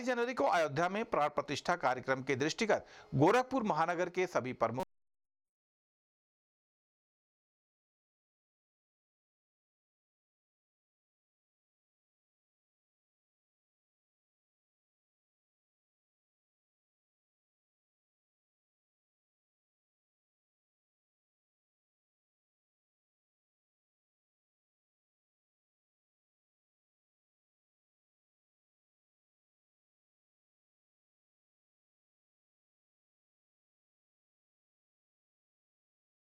22 जनवरी को अयोध्या में प्राण प्रतिष्ठा कार्यक्रम के दृष्टिगत गोरखपुर महानगर के सभी प्रमुख